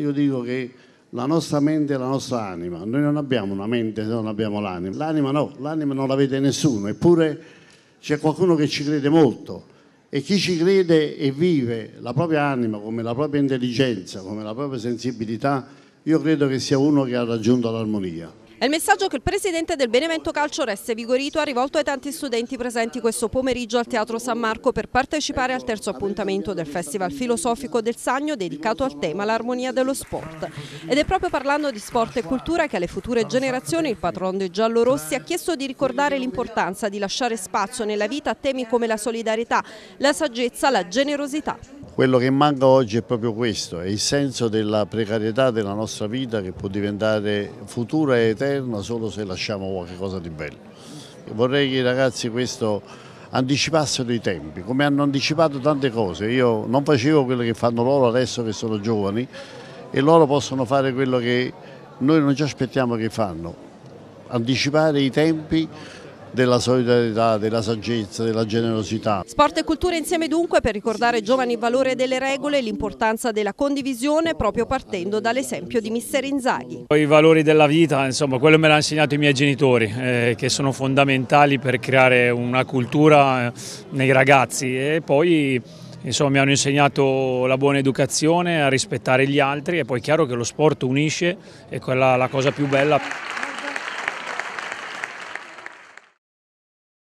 Io dico che la nostra mente è la nostra anima, noi non abbiamo una mente se non abbiamo l'anima. L'anima no, l'anima non l'avete nessuno, eppure c'è qualcuno che ci crede molto e chi ci crede e vive la propria anima come la propria intelligenza, come la propria sensibilità, io credo che sia uno che ha raggiunto l'armonia. È il messaggio che il presidente del Benevento Calcio Reste Vigorito ha rivolto ai tanti studenti presenti questo pomeriggio al Teatro San Marco per partecipare al terzo appuntamento del Festival Filosofico del Sagno dedicato al tema l'armonia dello sport. Ed è proprio parlando di sport e cultura che alle future generazioni il patron dei giallorossi ha chiesto di ricordare l'importanza di lasciare spazio nella vita a temi come la solidarietà, la saggezza, la generosità. Quello che manca oggi è proprio questo, è il senso della precarietà della nostra vita che può diventare futura e eterna solo se lasciamo qualcosa di bello. Vorrei che i ragazzi questo anticipassero i tempi, come hanno anticipato tante cose. Io non facevo quello che fanno loro adesso che sono giovani e loro possono fare quello che noi non ci aspettiamo che fanno, anticipare i tempi della solidarietà, della saggezza, della generosità. Sport e cultura insieme dunque per ricordare ai giovani il valore delle regole e l'importanza della condivisione proprio partendo dall'esempio di mister Inzaghi. I valori della vita, insomma, quello me l'hanno insegnato i miei genitori, eh, che sono fondamentali per creare una cultura eh, nei ragazzi e poi insomma, mi hanno insegnato la buona educazione, a rispettare gli altri e poi è chiaro che lo sport unisce e quella è la cosa più bella.